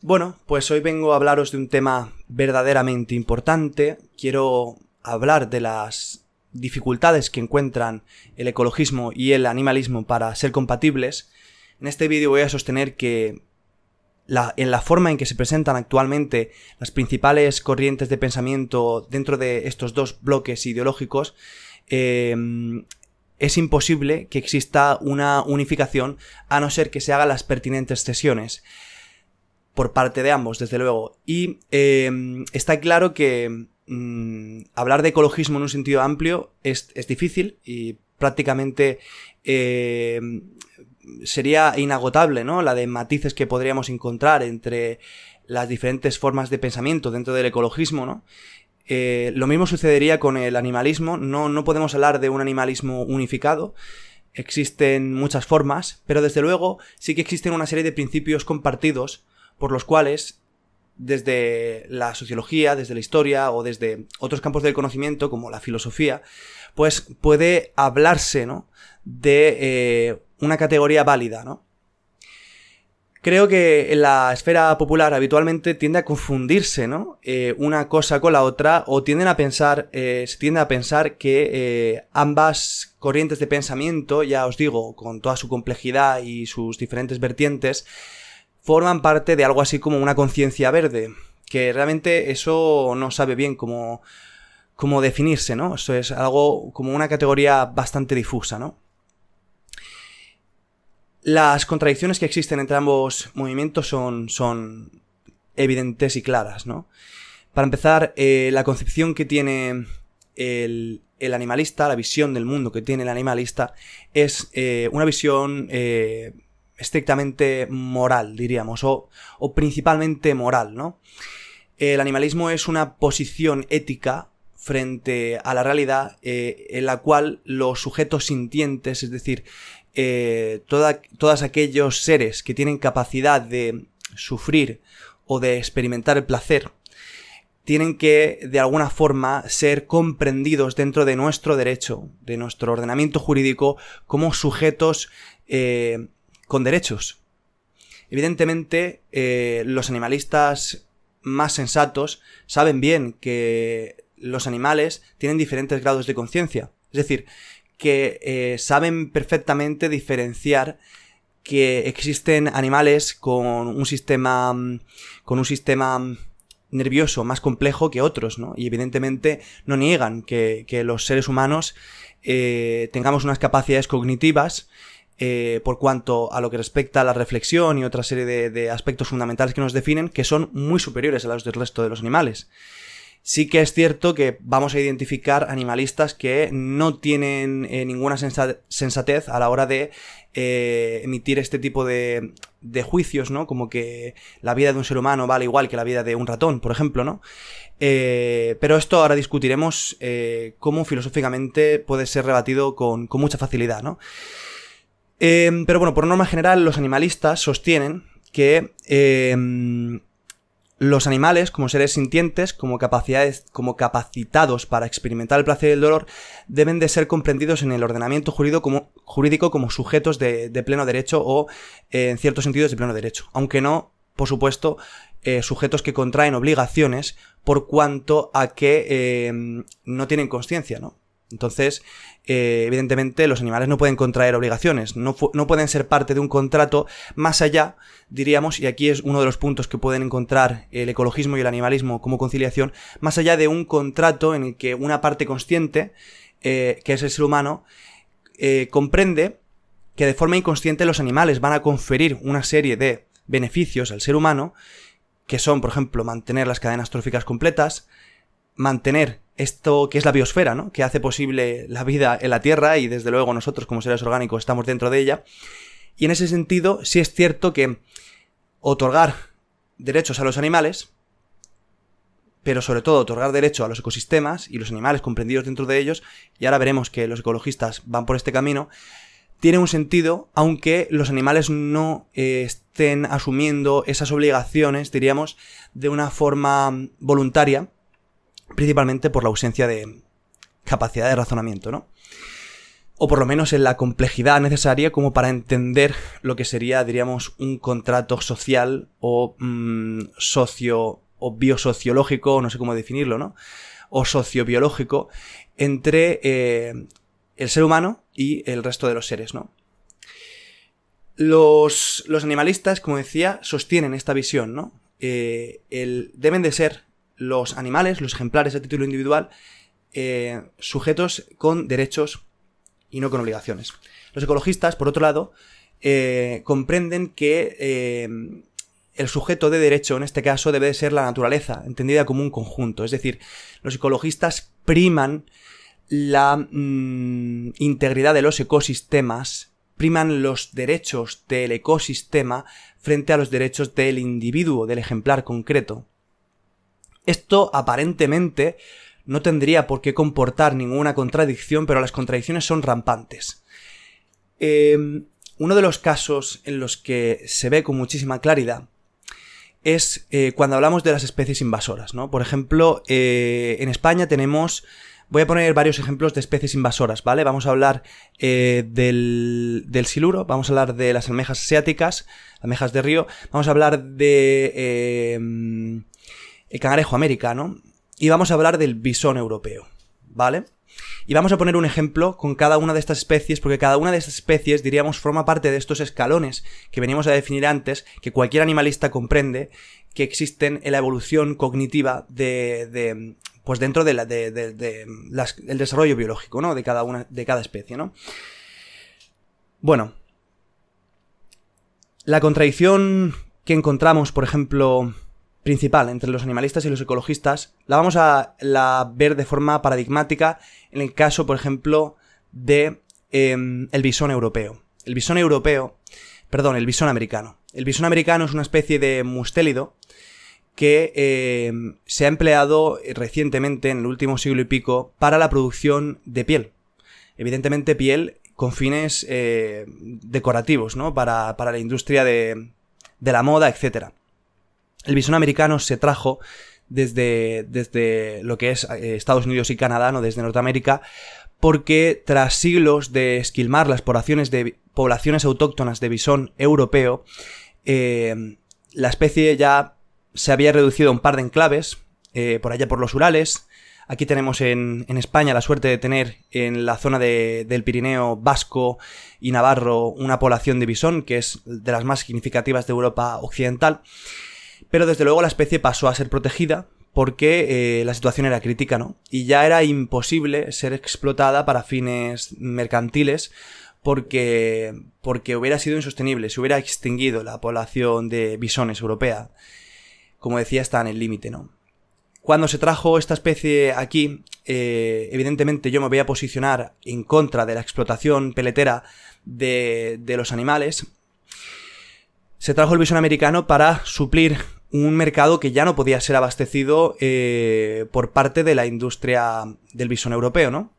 Bueno, pues hoy vengo a hablaros de un tema verdaderamente importante. Quiero hablar de las dificultades que encuentran el ecologismo y el animalismo para ser compatibles. En este vídeo voy a sostener que en la forma en que se presentan actualmente las principales corrientes de pensamiento dentro de estos dos bloques ideológicos, em, es imposible que exista una unificación a no ser que se hagan las pertinentes cesiones por parte de ambos, desde luego. Y em, está claro que mm, hablar de ecologismo en un sentido amplio es, difícil y prácticamente em, sería inagotable, ¿no? La de matices que podríamos encontrar entre las diferentes formas de pensamiento dentro del ecologismo, eh, lo mismo sucedería con el animalismo, no, no podemos hablar de un animalismo unificado, existen muchas formas, pero desde luego sí que existen una serie de principios compartidos por los cuales desde la sociología, desde la historia o desde otros campos del conocimiento como la filosofía, pues puede hablarse de eh, una categoría válida. ¿no? Creo que en la esfera popular habitualmente tiende a confundirse eh, una cosa con la otra o tienden a pensar, eh, se tiende a pensar que ambas corrientes de pensamiento, ya os digo, con toda su complejidad y sus diferentes vertientes, forman parte de algo así como una conciencia verde, que realmente eso no sabe bien cómo, cómo definirse, ¿no? Eso es algo como una categoría bastante difusa, ¿no? Las contradicciones que existen entre ambos movimientos son, son evidentes y claras, ¿no? Para empezar, eh, la concepción que tiene el, animalista, la visión del mundo que tiene el animalista, es eh, una visión eh, estrictamente moral, diríamos, o, o principalmente moral, ¿no? El animalismo es una posición ética frente a la realidad eh, en la cual los sujetos sintientes, es decir, eh, toda, todos aquellos seres que tienen capacidad de sufrir o de experimentar el placer, tienen que de alguna forma ser comprendidos dentro de nuestro derecho, de nuestro ordenamiento jurídico, como sujetos eh, con derechos. Evidentemente, eh, los animalistas más sensatos saben bien que los animales tienen diferentes grados de conciencia. Es decir, que eh, saben perfectamente diferenciar que existen animales con un sistema. Mm, con un sistema mm, nervioso más complejo que otros, ¿no? Y evidentemente no niegan que, los seres humanos eh, tengamos unas capacidades cognitivas eh, por cuanto a lo que respecta a la reflexión y otra serie de, aspectos fundamentales que nos definen, que son muy superiores a los del resto de los animales. Sí que es cierto que vamos a identificar animalistas que no tienen eh, ninguna sensatez a la hora de eh, emitir este tipo de, juicios, ¿no? Como que la vida de un ser humano vale igual que la vida de un ratón, por ejemplo, ¿no? pero esto ahora discutiremos cómo filosóficamente puede ser rebatido con, con mucha facilidad, ¿no? Em, pero bueno, por norma general, los animalistas sostienen que em, los animales, como seres sintientes, como, capacidades, como capacitados para experimentar el placer y el dolor, deben de ser comprendidos en el ordenamiento jurídico como, jurídico como sujetos de, pleno derecho o, eh, en ciertos sentidos, de pleno derecho. Aunque no, por supuesto, eh, sujetos que contraen obligaciones por cuanto a que em, no tienen conciencia, ¿no? Entonces, eh, evidentemente, los animales no pueden contraer obligaciones, no, pueden ser parte de un contrato más allá, diríamos, y aquí es uno de los puntos que pueden encontrar el ecologismo y el animalismo como conciliación, más allá de un contrato en el que una parte consciente, eh, que es el ser humano, eh, comprende que de forma inconsciente los animales van a conferir una serie de beneficios al ser humano, que son, por ejemplo, mantener las cadenas tróficas completas, mantener esto que es la biosfera, ¿no? Que hace posible la vida en la Tierra y desde luego nosotros como seres orgánicos estamos dentro de ella. Y en ese sentido, sí es cierto que otorgar derechos a los animales, pero sobre todo otorgar derecho a los ecosistemas y los animales comprendidos dentro de ellos, y ahora veremos que los ecologistas van por este camino, tiene un sentido, aunque los animales no eh, estén asumiendo esas obligaciones, diríamos, de una forma voluntaria, principalmente por la ausencia de capacidad de razonamiento, ¿no? O por lo menos en la complejidad necesaria como para entender lo que sería, diríamos, un contrato social o mm, socio o biosociológico, no sé cómo definirlo, ¿no? O sociobiológico entre eh, el ser humano y el resto de los seres, ¿no? Los, animalistas, como decía, sostienen esta visión, ¿no? Eh, el, deben de ser los animales, los ejemplares de título individual, eh, sujetos con derechos y no con obligaciones. Los ecologistas, por otro lado, eh, comprenden que eh, el sujeto de derecho, en este caso, debe ser la naturaleza, entendida como un conjunto. Es decir, los ecologistas priman la mm, integridad de los ecosistemas, priman los derechos del ecosistema frente a los derechos del individuo, del ejemplar concreto. Esto aparentemente no tendría por qué comportar ninguna contradicción, pero las contradicciones son rampantes. Em, uno de los casos en los que se ve con muchísima claridad es eh, cuando hablamos de las especies invasoras, ¿no? Por ejemplo, eh, en España tenemos. Voy a poner varios ejemplos de especies invasoras, ¿vale? Vamos a hablar eh, del, del, siluro, vamos a hablar de las almejas asiáticas, almejas de río, vamos a hablar de em, el canarejo americano, y vamos a hablar del bisón europeo, ¿vale? Y vamos a poner un ejemplo con cada una de estas especies, porque cada una de estas especies, diríamos, forma parte de estos escalones que venimos a definir antes, que cualquier animalista comprende, que existen en la evolución cognitiva de, pues dentro del de desarrollo biológico, ¿no? De cada una, de cada especie, ¿no? Bueno, la contradicción que encontramos, por ejemplo, principal entre los animalistas y los ecologistas, la vamos a la ver de forma paradigmática en el caso, por ejemplo, de em, el bisón europeo. El bisón europeo, perdón, el bisón americano. El bisón americano es una especie de mustélido que em, se ha empleado recientemente, en el último siglo y pico, para la producción de piel. Evidentemente piel con fines eh, decorativos, ¿no? Para, la industria de, de la moda, etcétera el bisón americano se trajo desde, desde lo que es eh, Estados Unidos y Canadá, no desde Norteamérica, porque tras siglos de esquilmar las poblaciones, de, poblaciones autóctonas de bisón europeo, eh, la especie ya se había reducido a un par de enclaves, eh, por allá por los Urales. Aquí tenemos en, España la suerte de tener en la zona del Pirineo vasco y navarro una población de bisón, que es de las más significativas de Europa Occidental. Pero desde luego la especie pasó a ser protegida porque eh, la situación era crítica, ¿no? Y ya era imposible ser explotada para fines mercantiles porque, porque hubiera sido insostenible, se hubiera extinguido la población de bisones europea. Como decía, está en el límite, ¿no? Cuando se trajo esta especie aquí, eh, evidentemente yo me voy a posicionar en contra de la explotación peletera de, de los animales se trajo el visón americano para suplir un mercado que ya no podía ser abastecido eh, por parte de la industria del visón europeo, ¿no?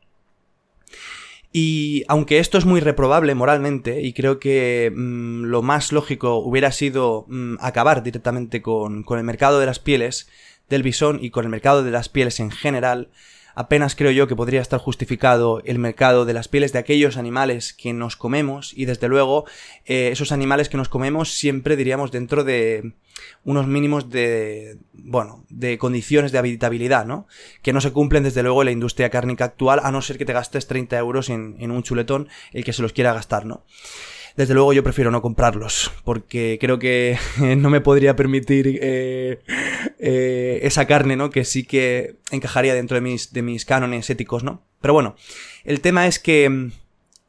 Y aunque esto es muy reprobable moralmente, y creo que mm, lo más lógico hubiera sido mm, acabar directamente con, con el mercado de las pieles del bisón y con el mercado de las pieles en general, apenas creo yo que podría estar justificado el mercado de las pieles de aquellos animales que nos comemos y desde luego eh, esos animales que nos comemos siempre diríamos dentro de unos mínimos de bueno de condiciones de habitabilidad no que no se cumplen desde luego en la industria cárnica actual a no ser que te gastes 30 euros en, en un chuletón el que se los quiera gastar no desde luego yo prefiero no comprarlos, porque creo que no me podría permitir eh, eh, esa carne, ¿no? Que sí que encajaría dentro de mis, de mis cánones éticos, ¿no? Pero bueno, el tema es que...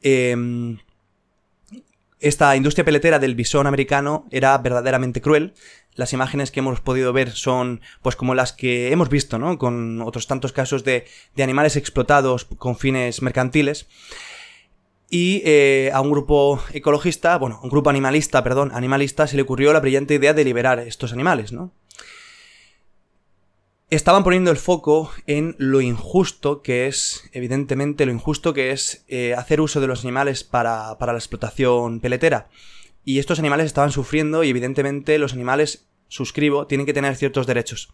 Em, esta industria peletera del bisón americano era verdaderamente cruel. Las imágenes que hemos podido ver son, pues, como las que hemos visto, ¿no? Con otros tantos casos de, de animales explotados con fines mercantiles y eh, a un grupo ecologista, bueno, un grupo animalista, perdón, animalista, se le ocurrió la brillante idea de liberar estos animales, ¿no? Estaban poniendo el foco en lo injusto que es, evidentemente, lo injusto que es eh, hacer uso de los animales para, para la explotación peletera. Y estos animales estaban sufriendo y, evidentemente, los animales, suscribo, tienen que tener ciertos derechos.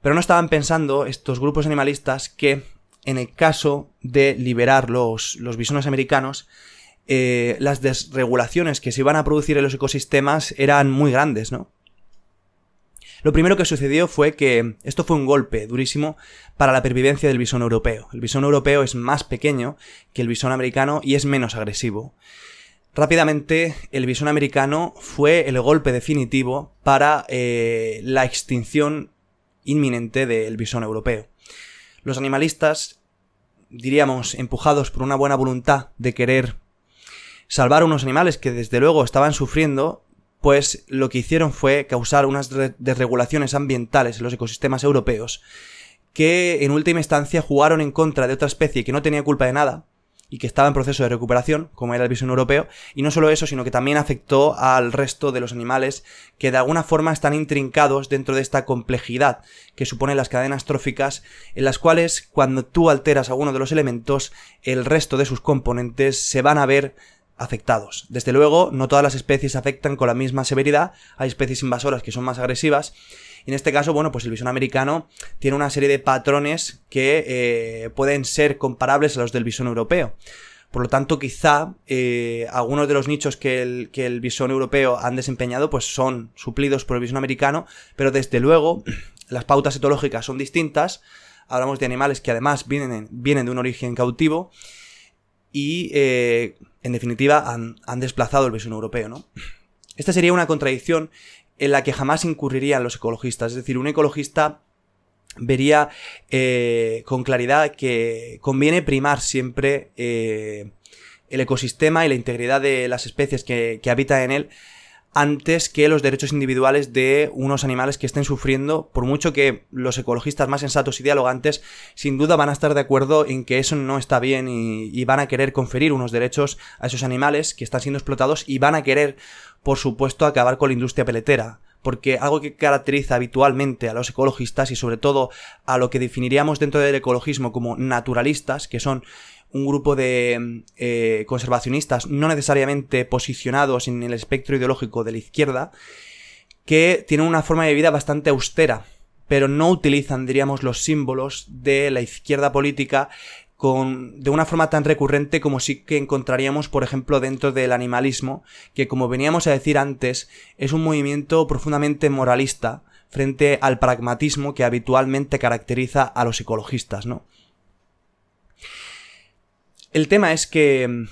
Pero no estaban pensando estos grupos animalistas que en el caso de liberar los, bisones americanos, eh, las desregulaciones que se iban a producir en los ecosistemas eran muy grandes, ¿no? Lo primero que sucedió fue que esto fue un golpe durísimo para la pervivencia del bisón europeo. El bisón europeo es más pequeño que el bisón americano y es menos agresivo. Rápidamente, el bisón americano fue el golpe definitivo para eh, la extinción inminente del bisón europeo. Los animalistas, diríamos, empujados por una buena voluntad de querer salvar unos animales que desde luego estaban sufriendo, pues lo que hicieron fue causar unas desregulaciones ambientales en los ecosistemas europeos, que en última instancia jugaron en contra de otra especie que no tenía culpa de nada, y que estaba en proceso de recuperación, como era el visión europeo, y no solo eso, sino que también afectó al resto de los animales que de alguna forma están intrincados dentro de esta complejidad que suponen las cadenas tróficas, en las cuales cuando tú alteras alguno de los elementos, el resto de sus componentes se van a ver afectados. Desde luego, no todas las especies afectan con la misma severidad, hay especies invasoras que son más agresivas, en este caso, bueno, pues el visón americano tiene una serie de patrones que eh, pueden ser comparables a los del visón europeo. Por lo tanto, quizá eh, algunos de los nichos que el, que visón europeo han desempeñado pues son suplidos por el visón americano, pero desde luego las pautas etológicas son distintas. Hablamos de animales que además vienen, vienen de un origen cautivo y, eh, en definitiva, han, desplazado el visón europeo, ¿no? Esta sería una contradicción en la que jamás incurrirían los ecologistas. Es decir, un ecologista vería eh, con claridad que conviene primar siempre eh, el ecosistema y la integridad de las especies que, habitan en él antes que los derechos individuales de unos animales que estén sufriendo, por mucho que los ecologistas más sensatos y dialogantes sin duda van a estar de acuerdo en que eso no está bien y van a querer conferir unos derechos a esos animales que están siendo explotados y van a querer por supuesto, acabar con la industria peletera, porque algo que caracteriza habitualmente a los ecologistas y sobre todo a lo que definiríamos dentro del ecologismo como naturalistas, que son un grupo de eh, conservacionistas no necesariamente posicionados en el espectro ideológico de la izquierda, que tienen una forma de vida bastante austera, pero no utilizan, diríamos, los símbolos de la izquierda política de una forma tan recurrente como sí que encontraríamos, por ejemplo, dentro del animalismo, que como veníamos a decir antes, es un movimiento profundamente moralista frente al pragmatismo que habitualmente caracteriza a los ecologistas, ¿no? El tema es que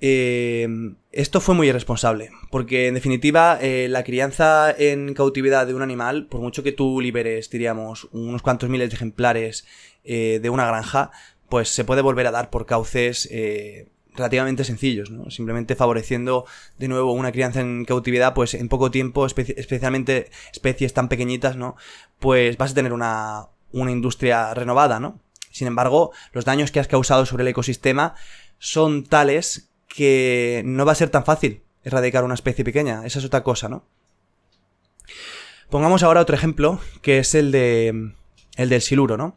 eh, esto fue muy irresponsable, porque en definitiva eh, la crianza en cautividad de un animal, por mucho que tú liberes, diríamos, unos cuantos miles de ejemplares eh, de una granja, pues se puede volver a dar por cauces eh, relativamente sencillos, ¿no? Simplemente favoreciendo de nuevo una crianza en cautividad, pues en poco tiempo, especialmente especies tan pequeñitas, ¿no? Pues vas a tener una, una industria renovada, ¿no? Sin embargo, los daños que has causado sobre el ecosistema son tales que no va a ser tan fácil erradicar una especie pequeña. Esa es otra cosa, ¿no? Pongamos ahora otro ejemplo, que es el de. el del siluro, ¿no?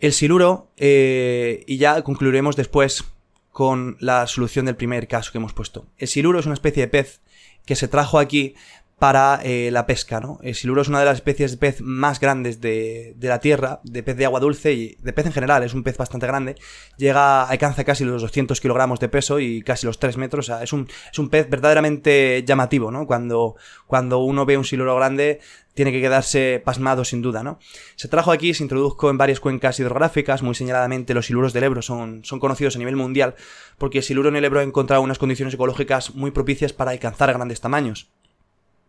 el siluro eh, y ya concluiremos después con la solución del primer caso que hemos puesto. El siluro es una especie de pez que se trajo aquí para eh, la pesca, ¿no? El eh, siluro es una de las especies de pez más grandes de, de, la Tierra, de pez de agua dulce y de pez en general, es un pez bastante grande, llega, alcanza casi los 200 kilogramos de peso y casi los 3 metros, es un, es un pez verdaderamente llamativo, ¿no? Cuando, cuando uno ve un siluro grande, tiene que quedarse pasmado sin duda, ¿no? Se trajo aquí, se introdujo en varias cuencas hidrográficas, muy señaladamente los siluros del Ebro son, son conocidos a nivel mundial, porque el siluro en el Ebro ha encontrado unas condiciones ecológicas muy propicias para alcanzar grandes tamaños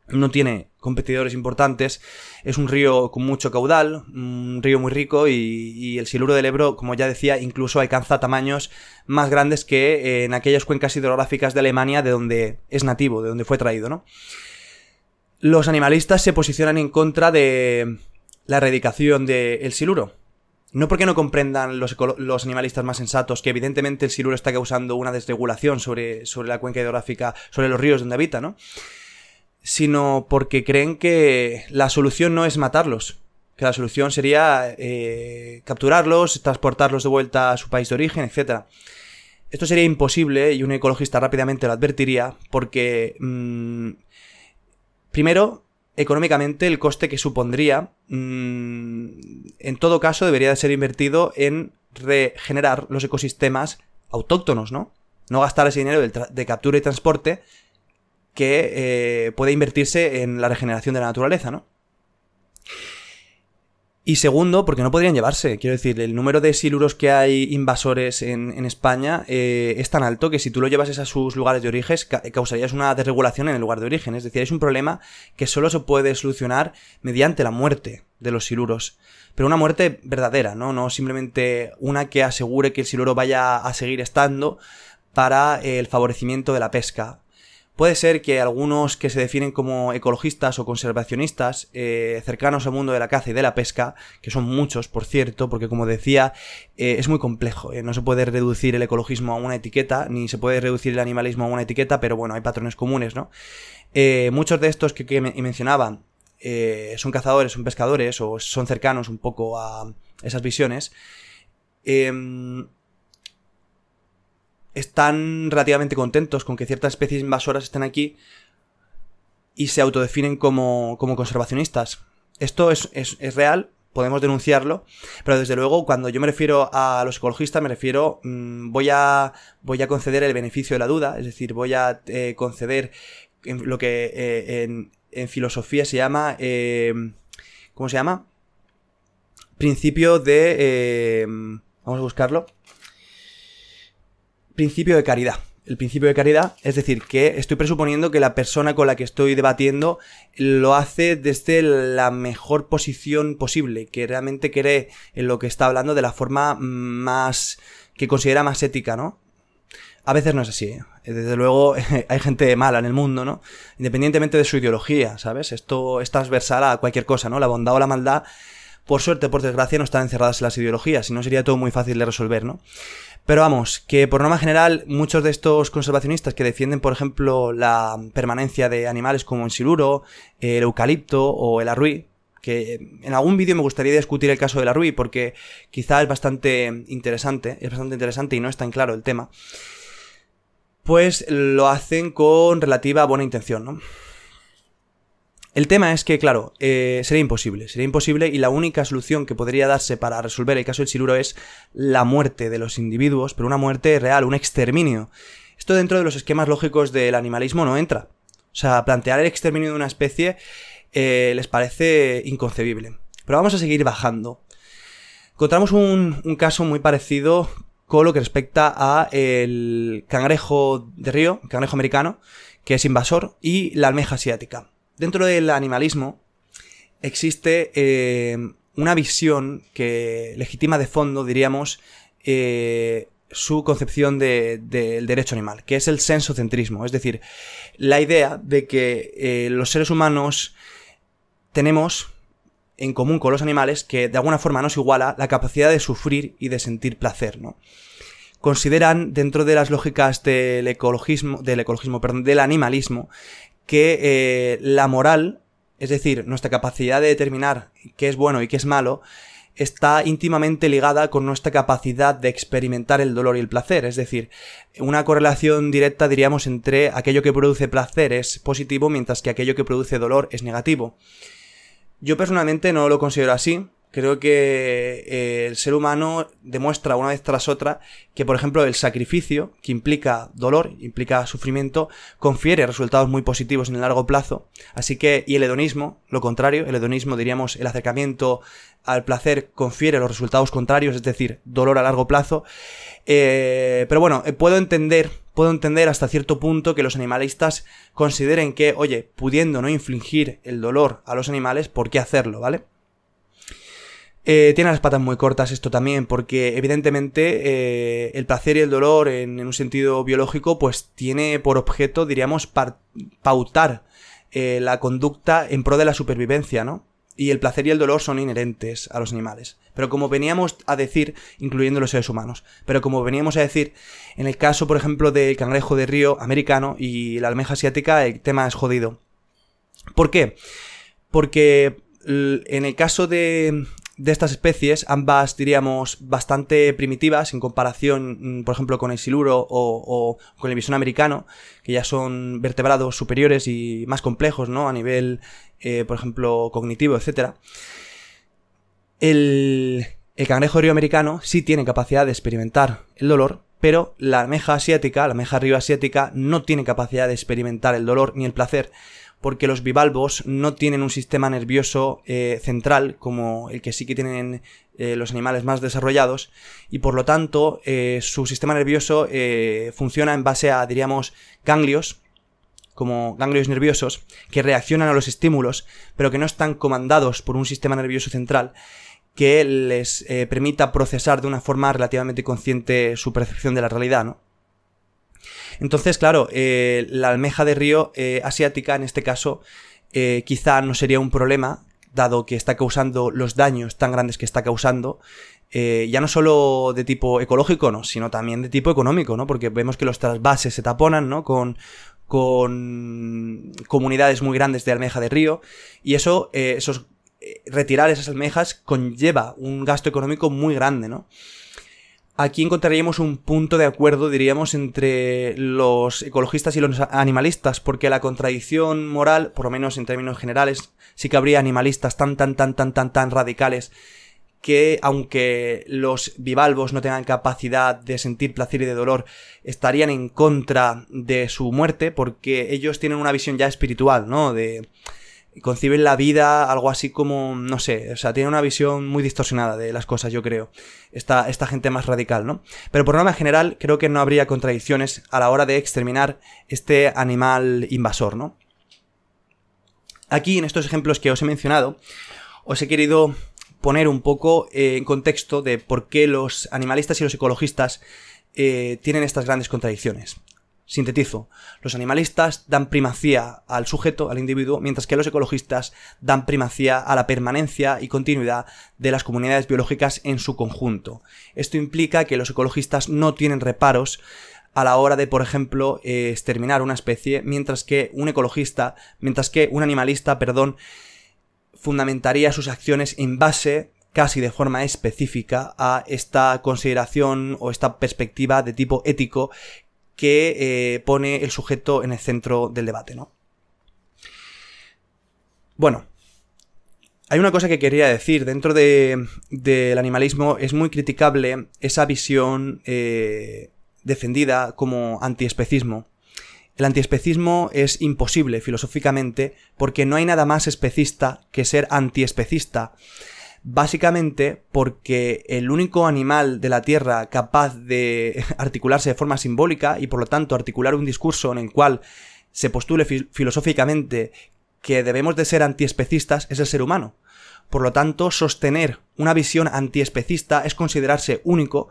no tiene competidores importantes, es un río con mucho caudal, un río muy rico y, el siluro del Ebro, como ya decía, incluso alcanza tamaños más grandes que eh, en aquellas cuencas hidrográficas de Alemania de donde es nativo, de donde fue traído, ¿no? Los animalistas se posicionan en contra de la erradicación del siluro. No porque no comprendan los, animalistas más sensatos que evidentemente el siluro está causando una desregulación sobre, sobre la cuenca hidrográfica, sobre los ríos donde habita, ¿no? sino porque creen que la solución no es matarlos, que la solución sería eh, capturarlos, transportarlos de vuelta a su país de origen, etc. Esto sería imposible y un ecologista rápidamente lo advertiría porque, mm, primero, económicamente el coste que supondría, mm, en todo caso, debería de ser invertido en regenerar los ecosistemas autóctonos, ¿no? No gastar ese dinero de captura y transporte que eh, puede invertirse en la regeneración de la naturaleza, ¿no? Y segundo, porque no podrían llevarse. Quiero decir, el número de siluros que hay invasores en, España eh, es tan alto que si tú lo llevases a sus lugares de origen, causarías una desregulación en el lugar de origen. Es decir, es un problema que solo se puede solucionar mediante la muerte de los siluros. Pero una muerte verdadera, ¿no? No simplemente una que asegure que el siluro vaya a seguir estando para el favorecimiento de la pesca Puede ser que algunos que se definen como ecologistas o conservacionistas, eh, cercanos al mundo de la caza y de la pesca, que son muchos, por cierto, porque como decía, eh, es muy complejo. Eh, no se puede reducir el ecologismo a una etiqueta, ni se puede reducir el animalismo a una etiqueta, pero bueno, hay patrones comunes, ¿no? muchos de estos que, mencionaban son cazadores, son pescadores, o son cercanos un poco a esas visiones. Eh, están relativamente contentos con que ciertas especies invasoras estén aquí y se autodefinen como, conservacionistas. Esto es, real, podemos denunciarlo, pero desde luego cuando yo me refiero a los ecologistas me refiero, mm, voy, a, voy a conceder el beneficio de la duda, es decir, voy a eh, conceder lo que eh, en, filosofía se llama, eh, ¿cómo se llama? Principio de... vamos a buscarlo principio de caridad. El principio de caridad, es decir, que estoy presuponiendo que la persona con la que estoy debatiendo lo hace desde la mejor posición posible, que realmente cree en lo que está hablando de la forma más que considera más ética, ¿no? A veces no es así. ¿eh? Desde luego hay gente mala en el mundo, ¿no? Independientemente de su ideología, ¿sabes? Esto es transversal a cualquier cosa, ¿no? La bondad o la maldad, por suerte, por desgracia, no están encerradas en las ideologías, si no sería todo muy fácil de resolver, ¿no? Pero vamos, que por norma general, muchos de estos conservacionistas que defienden, por ejemplo, la permanencia de animales como el siluro, el eucalipto o el arruí, que en algún vídeo me gustaría discutir el caso del arruí porque quizá es bastante interesante, es bastante interesante y no es tan claro el tema, pues lo hacen con relativa buena intención, ¿no? El tema es que, claro, eh, sería imposible, sería imposible y la única solución que podría darse para resolver el caso del siluro es la muerte de los individuos, pero una muerte real, un exterminio. Esto dentro de los esquemas lógicos del animalismo no entra. O sea, plantear el exterminio de una especie eh, les parece inconcebible. Pero vamos a seguir bajando. Encontramos un, caso muy parecido con lo que respecta a el cangrejo de río, cangrejo americano, que es invasor, y la almeja asiática dentro del animalismo existe eh, una visión que legitima de fondo, diríamos, eh, su concepción del derecho animal, que es el sensocentrismo, es decir, la idea de que eh, los seres humanos tenemos en común con los animales que de alguna forma nos iguala la capacidad de sufrir y de sentir placer, ¿no? Consideran dentro de las lógicas del ecologismo, del ecologismo, perdón, del animalismo, que eh, la moral, es decir, nuestra capacidad de determinar qué es bueno y qué es malo, está íntimamente ligada con nuestra capacidad de experimentar el dolor y el placer, es decir, una correlación directa diríamos entre aquello que produce placer es positivo mientras que aquello que produce dolor es negativo. Yo personalmente no lo considero así, creo que eh, el ser humano demuestra una vez tras otra que, por ejemplo, el sacrificio, que implica dolor, implica sufrimiento, confiere resultados muy positivos en el largo plazo. Así que, y el hedonismo, lo contrario, el hedonismo diríamos el acercamiento al placer confiere los resultados contrarios, es decir, dolor a largo plazo. Eh, pero bueno, eh, puedo entender, puedo entender hasta cierto punto que los animalistas consideren que, oye, pudiendo no infligir el dolor a los animales, ¿por qué hacerlo, vale? Eh, tiene las patas muy cortas esto también, porque evidentemente eh, el placer y el dolor en, un sentido biológico pues tiene por objeto, diríamos, pautar eh, la conducta en pro de la supervivencia, ¿no? Y el placer y el dolor son inherentes a los animales. Pero como veníamos a decir, incluyendo los seres humanos, pero como veníamos a decir, en el caso, por ejemplo, del cangrejo de río americano y la almeja asiática, el tema es jodido. ¿Por qué? Porque en el caso de, de estas especies, ambas diríamos bastante primitivas en comparación, mm, por ejemplo, con el siluro o, con el visón americano, que ya son vertebrados superiores y más complejos, ¿no? A nivel, eh, por ejemplo, cognitivo, etc. El, el cangrejo río americano sí tiene capacidad de experimentar el dolor, pero la meja asiática, la meja río asiática, no tiene capacidad de experimentar el dolor ni el placer porque los bivalvos no tienen un sistema nervioso eh, central como el que sí que tienen eh, los animales más desarrollados y por lo tanto eh, su sistema nervioso funciona en base a, diríamos, ganglios como ganglios nerviosos que reaccionan a los estímulos pero que no están comandados por un sistema nervioso central que les permita procesar de una forma relativamente consciente su percepción de la realidad, ¿no? Entonces, claro, eh, la almeja de río eh, asiática, en este caso, eh, quizá no sería un problema, dado que está causando los daños tan grandes que está causando, ya no solo de tipo ecológico, ¿no? sino también de tipo económico, ¿no? porque vemos que los trasvases se taponan ¿no? con, con comunidades muy grandes de almeja de río, y eso, esos, retirar esas almejas conlleva un gasto económico muy grande, ¿no? Aquí encontraríamos un punto de acuerdo, diríamos, entre los ecologistas y los animalistas, porque la contradicción moral, por lo menos en términos generales, sí que habría animalistas tan, tan, tan, tan, tan, tan radicales que aunque los bivalvos no tengan capacidad de sentir placer y de dolor, estarían en contra de su muerte porque ellos tienen una visión ya espiritual, ¿no? De, conciben la vida algo así como, no sé, o sea, tienen una visión muy distorsionada de las cosas, yo creo, esta, esta gente más radical, ¿no? Pero por norma general, creo que no habría contradicciones a la hora de exterminar este animal invasor, ¿no? Aquí, en estos ejemplos que os he mencionado, os he querido poner un poco en contexto de por qué los animalistas y los ecologistas eh, tienen estas grandes contradicciones. Sintetizo, los animalistas dan primacía al sujeto, al individuo, mientras que los ecologistas dan primacía a la permanencia y continuidad de las comunidades biológicas en su conjunto. Esto implica que los ecologistas no tienen reparos a la hora de, por ejemplo, eh, exterminar una especie, mientras que un ecologista, mientras que un animalista, perdón, fundamentaría sus acciones en base casi de forma específica a esta consideración o esta perspectiva de tipo ético que eh, pone el sujeto en el centro del debate, ¿no? Bueno, hay una cosa que quería decir. Dentro del animalismo es muy criticable esa visión eh, defendida como antiespecismo. El antiespecismo es imposible filosóficamente porque no hay nada más especista que ser antiespecista. Básicamente porque el único animal de la Tierra capaz de articularse de forma simbólica y por lo tanto articular un discurso en el cual se postule filosóficamente que debemos de ser antiespecistas es el ser humano. Por lo tanto, sostener una visión antiespecista es considerarse único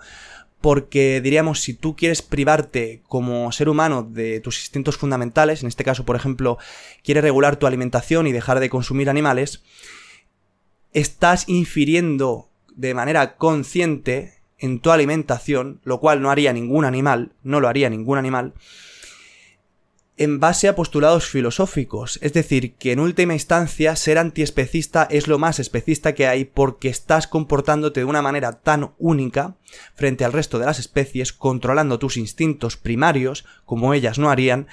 porque diríamos si tú quieres privarte como ser humano de tus instintos fundamentales, en este caso por ejemplo quieres regular tu alimentación y dejar de consumir animales, estás infiriendo de manera consciente en tu alimentación, lo cual no haría ningún animal, no lo haría ningún animal, en base a postulados filosóficos. Es decir, que en última instancia ser antiespecista es lo más especista que hay porque estás comportándote de una manera tan única frente al resto de las especies, controlando tus instintos primarios, como ellas no harían,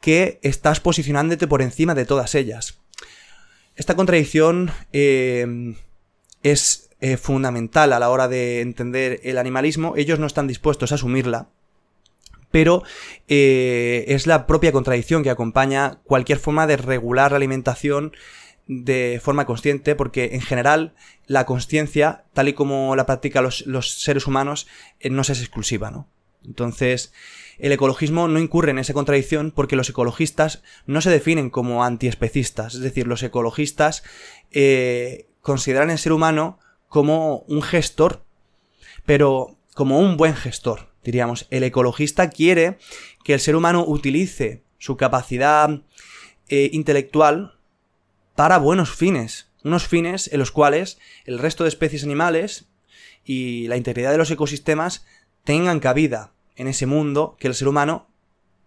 que estás posicionándote por encima de todas ellas. Esta contradicción eh, es eh, fundamental a la hora de entender el animalismo. Ellos no están dispuestos a asumirla, pero eh, es la propia contradicción que acompaña cualquier forma de regular la alimentación de forma consciente, porque en general la conciencia, tal y como la practican los, seres humanos, no es exclusiva, ¿no? Entonces, el ecologismo no incurre en esa contradicción porque los ecologistas no se definen como antiespecistas, es decir, los ecologistas eh, consideran al ser humano como un gestor, pero como un buen gestor, diríamos. El ecologista quiere que el ser humano utilice su capacidad eh, intelectual para buenos fines, unos fines en los cuales el resto de especies animales y la integridad de los ecosistemas tengan cabida, en ese mundo que el ser humano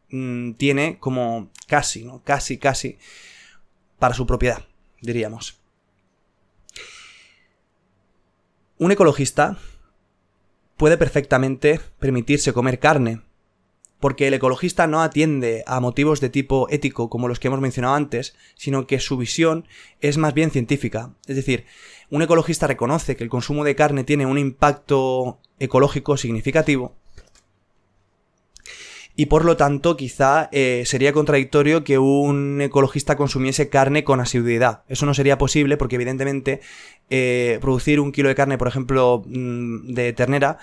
mm, tiene como casi, ¿no? Casi, casi para su propiedad, diríamos. Un ecologista puede perfectamente permitirse comer carne, porque el ecologista no atiende a motivos de tipo ético como los que hemos mencionado antes, sino que su visión es más bien científica. Es decir, un ecologista reconoce que el consumo de carne tiene un impacto ecológico significativo, y por lo tanto quizá eh, sería contradictorio que un ecologista consumiese carne con asiduidad. Eso no sería posible porque evidentemente eh, producir un kilo de carne, por ejemplo, mm, de ternera,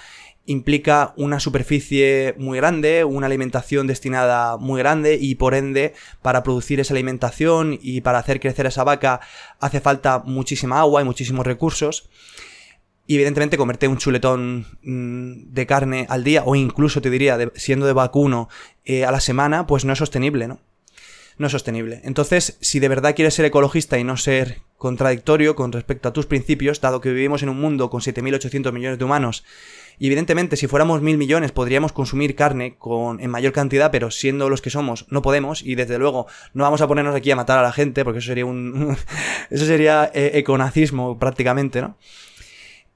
implica una superficie muy grande, una alimentación destinada muy grande y por ende para producir esa alimentación y para hacer crecer esa vaca hace falta muchísima agua y muchísimos recursos. Y evidentemente comerte un chuletón mm, de carne al día, o incluso te diría, siendo de vacuno eh, a la semana, pues no es sostenible, ¿no? No es sostenible. Entonces, si de verdad quieres ser ecologista y no ser contradictorio con respecto a tus principios, dado que vivimos en un mundo con 7.800 millones de humanos, y evidentemente si fuéramos mil millones podríamos consumir carne con, en mayor cantidad, pero siendo los que somos no podemos y desde luego no vamos a ponernos aquí a matar a la gente porque eso sería un... eso sería eh, econazismo prácticamente, ¿no?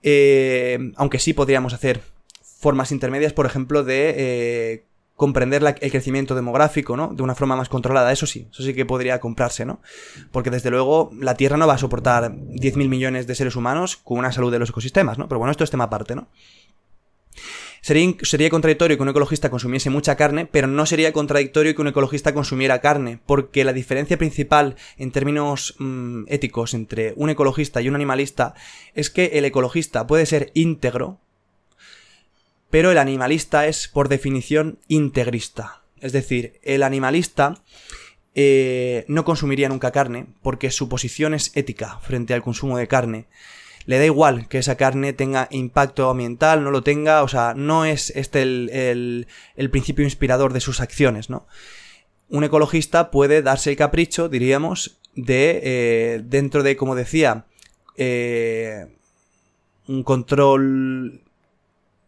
Eh, aunque sí podríamos hacer formas intermedias, por ejemplo, de eh, comprender el crecimiento demográfico, ¿no? De una forma más controlada, eso sí, eso sí que podría comprarse, ¿no? Porque desde luego la Tierra no va a soportar 10.000 millones de seres humanos con una salud de los ecosistemas, ¿no? Pero bueno, esto es tema aparte, ¿no? Sería, contradictorio que un ecologista consumiese mucha carne, pero no sería contradictorio que un ecologista consumiera carne, porque la diferencia principal en términos mm, éticos entre un ecologista y un animalista es que el ecologista puede ser íntegro, pero el animalista es por definición integrista. Es decir, el animalista eh, no consumiría nunca carne porque su posición es ética frente al consumo de carne le da igual que esa carne tenga impacto ambiental, no lo tenga, o sea, no es este el, principio inspirador de sus acciones, ¿no? Un ecologista puede darse el capricho, diríamos, de, eh, dentro de, como decía, eh, un control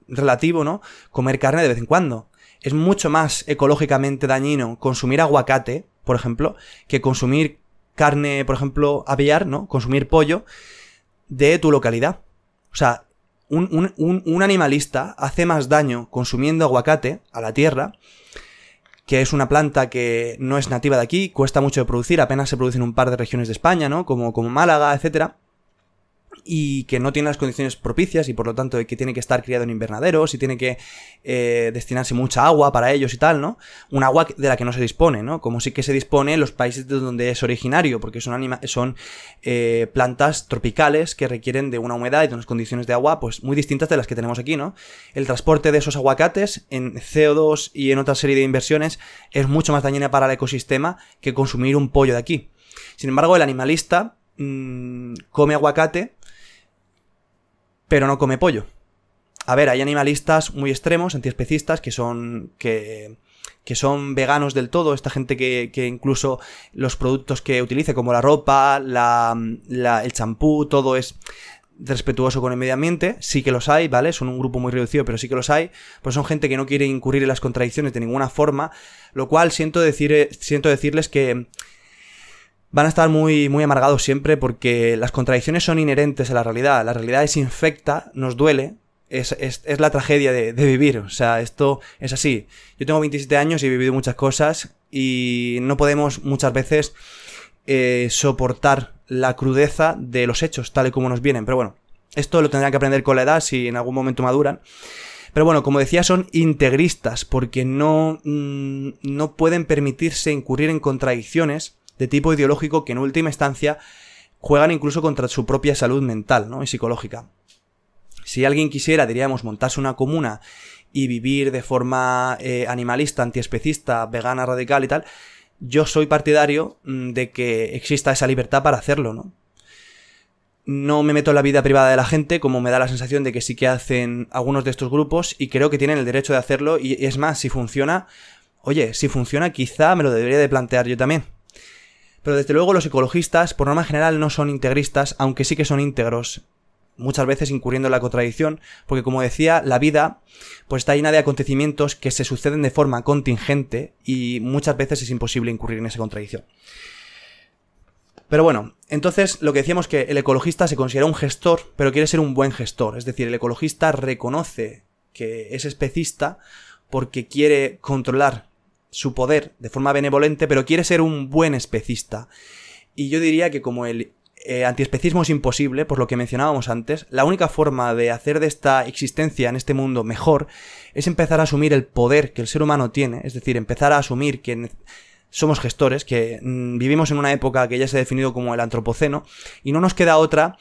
relativo, ¿no? Comer carne de vez en cuando. Es mucho más ecológicamente dañino consumir aguacate, por ejemplo, que consumir carne, por ejemplo, aviar, ¿no? Consumir pollo, de tu localidad. O sea, un, animalista hace más daño consumiendo aguacate a la tierra, que es una planta que no es nativa de aquí, cuesta mucho de producir, apenas se produce en un par de regiones de España, ¿no? Como, como Málaga, etcétera y que no tiene las condiciones propicias y por lo tanto que tiene que estar criado en invernaderos y tiene que eh, destinarse mucha agua para ellos y tal, ¿no? Un agua de la que no se dispone, ¿no? Como sí que se dispone en los países de donde es originario, porque son, son eh, plantas tropicales que requieren de una humedad y de unas condiciones de agua pues muy distintas de las que tenemos aquí, ¿no? El transporte de esos aguacates en CO2 y en otra serie de inversiones es mucho más dañina para el ecosistema que consumir un pollo de aquí. Sin embargo, el animalista mm, come aguacate pero no come pollo. A ver, hay animalistas muy extremos, antiespecistas, que son. que. que son veganos del todo. Esta gente que, incluso los productos que utilice, como la ropa, la, el champú, todo es respetuoso con el medio ambiente, sí que los hay, ¿vale? Son un grupo muy reducido, pero sí que los hay, pues son gente que no quiere incurrir en las contradicciones de ninguna forma, lo cual siento, decir, eh, siento decirles que, van a estar muy, muy amargados siempre porque las contradicciones son inherentes a la realidad. La realidad es infecta, nos duele, es, la tragedia de, vivir. O sea, esto es así. Yo tengo 27 años y he vivido muchas cosas y no podemos muchas veces eh, soportar la crudeza de los hechos tal y como nos vienen. Pero bueno, esto lo tendrán que aprender con la edad si en algún momento maduran. Pero bueno, como decía, son integristas porque no, mm, no pueden permitirse incurrir en contradicciones de tipo ideológico que en última instancia juegan incluso contra su propia salud mental y psicológica. Si alguien quisiera, diríamos, montarse una comuna y vivir de forma eh, animalista, antiespecista, vegana, radical y tal, yo soy partidario mm, de que exista esa libertad para hacerlo, ¿no? No me meto en la vida privada de la gente, como me da la sensación de que sí que hacen algunos de estos grupos, y creo que tienen el derecho de hacerlo, y es más, si funciona, oye, si funciona, quizá me lo debería de plantear yo también. Pero desde luego los ecologistas, por norma general, no son integristas, aunque sí que son íntegros, muchas veces incurriendo en la contradicción, porque como decía, la vida pues está llena de acontecimientos que se suceden de forma contingente y muchas veces es imposible incurrir en esa contradicción. Pero bueno, entonces lo que decíamos que el ecologista se considera un gestor, pero quiere ser un buen gestor, es decir, el ecologista reconoce que es especista porque quiere controlar su poder de forma benevolente, pero quiere ser un buen especista. Y yo diría que como el eh, antiespecismo es imposible, por lo que mencionábamos antes, la única forma de hacer de esta existencia en este mundo mejor es empezar a asumir el poder que el ser humano tiene, es decir, empezar a asumir que somos gestores, que mm, vivimos en una época que ya se ha definido como el antropoceno, y no nos queda otra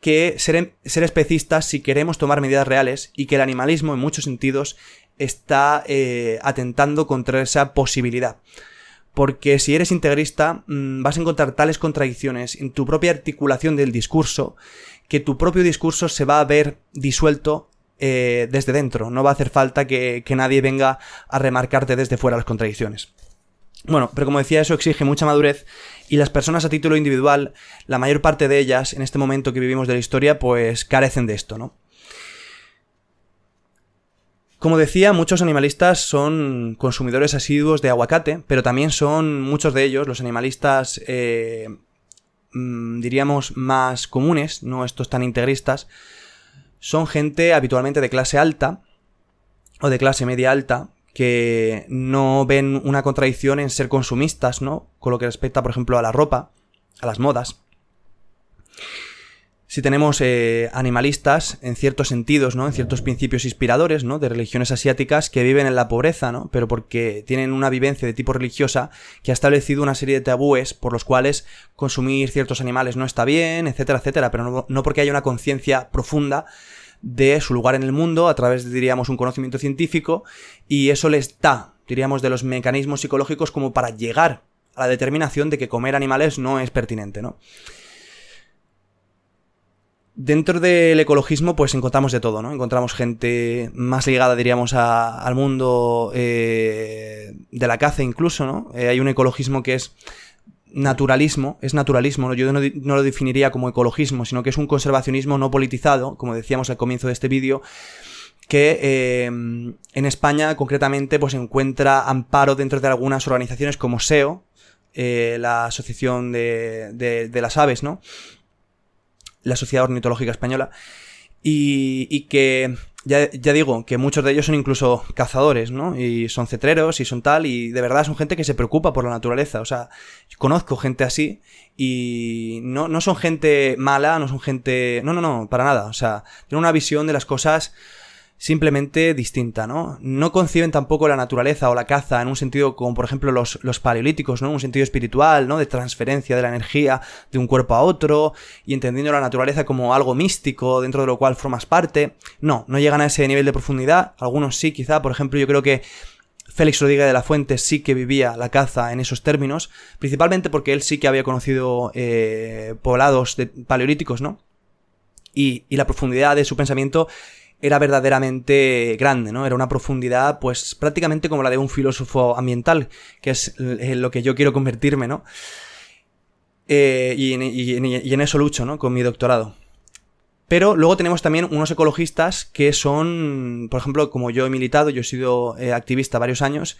que ser, em-, ser especistas si queremos tomar medidas reales y que el animalismo en muchos sentidos está eh, atentando contra esa posibilidad. Porque si eres integrista, mm, vas a encontrar tales contradicciones en tu propia articulación del discurso que tu propio discurso se va a ver disuelto eh, desde dentro. No va a hacer falta que nadie venga a remarcarte desde fuera las contradicciones. Bueno, pero como decía, eso exige mucha madurez y las personas a título individual, la mayor parte de ellas en este momento que vivimos de la historia, pues carecen de esto, ¿no? Como decía, muchos animalistas son consumidores asiduos de aguacate, pero también son muchos de ellos los animalistas, eh, mm, diríamos, más comunes, no estos tan integristas, son gente habitualmente de clase alta o de clase media alta que no ven una contradicción en ser consumistas, ¿no? Con lo que respecta, por ejemplo, a la ropa, a las modas si tenemos eh, animalistas en ciertos sentidos, ¿no? En ciertos principios inspiradores, ¿no? De religiones asiáticas que viven en la pobreza, ¿no? Pero porque tienen una vivencia de tipo religiosa que ha establecido una serie de tabúes por los cuales consumir ciertos animales no está bien, etcétera, etcétera. Pero no, porque haya una conciencia profunda de su lugar en el mundo a través de, diríamos, un conocimiento científico y eso les da, diríamos, de los mecanismos psicológicos como para llegar a la determinación de que comer animales no es pertinente, ¿no? Dentro del ecologismo, pues encontramos de todo, ¿no? Encontramos gente más ligada, diríamos, al mundo eh, de la caza, incluso, ¿no? Eh, hay un ecologismo que es naturalismo, es naturalismo, yo no, lo definiría como ecologismo, sino que es un conservacionismo no politizado, como decíamos al comienzo de este vídeo, que eh, en España concretamente pues encuentra amparo dentro de algunas organizaciones como SEO, la Asociación de, de, de, las Aves, ¿no? la Sociedad Ornitológica Española, y, que ya, digo, que muchos de ellos son incluso cazadores, ¿no? Y son cetreros y son tal, y de verdad son gente que se preocupa por la naturaleza. O sea, conozco gente así y no, no son gente mala, no son gente... No, no, no, para nada. O sea, tienen una visión de las cosas simplemente distinta, ¿no? No conciben tampoco la naturaleza o la caza en un sentido como por ejemplo los, los, paleolíticos, ¿no? Un sentido espiritual, ¿no? De transferencia de la energía de un cuerpo a otro y entendiendo la naturaleza como algo místico dentro de lo cual formas parte. No, no llegan a ese nivel de profundidad. Algunos sí, quizá. Por ejemplo, yo creo que Félix Rodríguez de la Fuente sí que vivía la caza en esos términos, principalmente porque él sí que había conocido eh, poblados de paleolíticos, ¿no? Y, y la profundidad de su pensamiento era verdaderamente grande, ¿no? Era una profundidad, pues, prácticamente como la de un filósofo ambiental, que es eh, lo que yo quiero convertirme, ¿no? Eh, y, en eso lucho, ¿no? Con mi doctorado. Pero luego tenemos también unos ecologistas que son, por ejemplo, como yo he militado, yo he sido eh, activista varios años,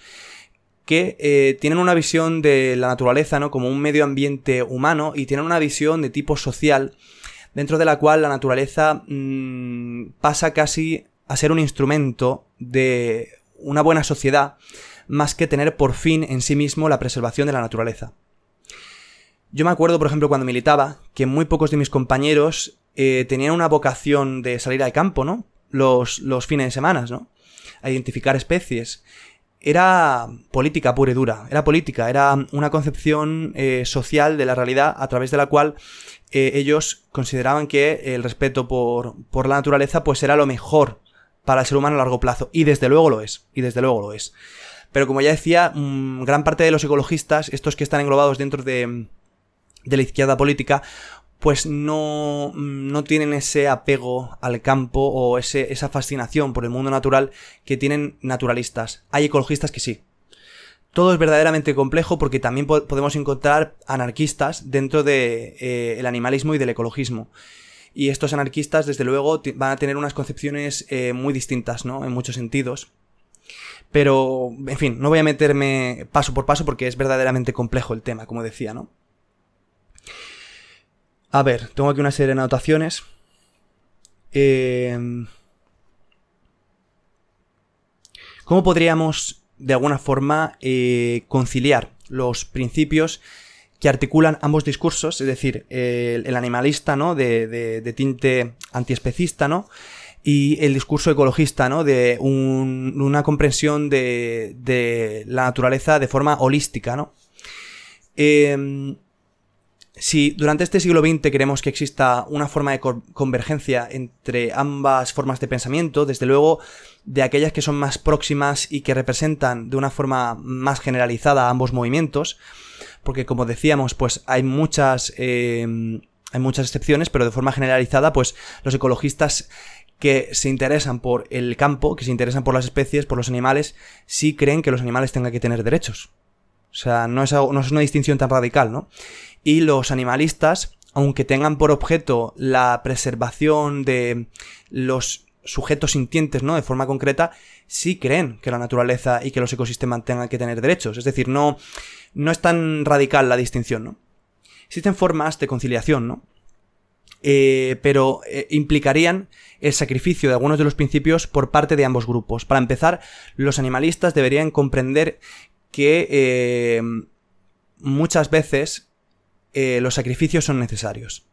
que tienen una visión de la naturaleza, ¿no? Como un medio ambiente humano y tienen una visión de tipo social dentro de la cual la naturaleza mm, pasa casi a ser un instrumento de una buena sociedad, más que tener por fin en sí mismo la preservación de la naturaleza. Yo me acuerdo, por ejemplo, cuando militaba, que muy pocos de mis compañeros eh, tenían una vocación de salir al campo, ¿no? Los, fines de semana, ¿no? A identificar especies. Era política pura y dura, era política, era una concepción eh, social de la realidad a través de la cual eh, ellos consideraban que el respeto por, por la naturaleza pues era lo mejor para el ser humano a largo plazo. Y desde luego lo es, y desde luego lo es. Pero como ya decía, mm, gran parte de los ecologistas, estos que están englobados dentro de, de la izquierda política, pues no, mm, no tienen ese apego al campo o ese, esa fascinación por el mundo natural que tienen naturalistas. Hay ecologistas que sí, todo es verdaderamente complejo porque también podemos encontrar anarquistas dentro del de, eh, el animalismo y del ecologismo. Y estos anarquistas, desde luego, van a tener unas concepciones eh, muy distintas, ¿no? En muchos sentidos. Pero, en fin, no voy a meterme paso por paso porque es verdaderamente complejo el tema, como decía, ¿no? A ver, tengo aquí una serie de anotaciones. Eh, ¿Cómo podríamos de alguna forma eh, conciliar los principios que articulan ambos discursos, es decir, el, animalista, ¿no? De, de, tinte antiespecista, ¿no? Y el discurso ecologista, ¿no? De una comprensión de, la naturaleza de forma holística, ¿no? Eh, si durante este siglo XX queremos que exista una forma de convergencia entre ambas formas de pensamiento, desde luego de aquellas que son más próximas y que representan de una forma más generalizada ambos movimientos, porque como decíamos, pues hay muchas, em, hay muchas excepciones, pero de forma generalizada, pues los ecologistas que se interesan por el campo, que se interesan por las especies, por los animales, sí creen que los animales tengan que tener derechos. O sea, no es, no es una distinción tan radical, ¿no? y los animalistas, aunque tengan por objeto la preservación de los sujetos sintientes, ¿no? De forma concreta, sí creen que la naturaleza y que los ecosistemas tengan que tener derechos. Es decir, no, no es tan radical la distinción, ¿no? Existen formas de conciliación, ¿no? Eh, pero eh, implicarían el sacrificio de algunos de los principios por parte de ambos grupos. Para empezar, los animalistas deberían comprender que eh, muchas veces eh, los sacrificios son necesarios.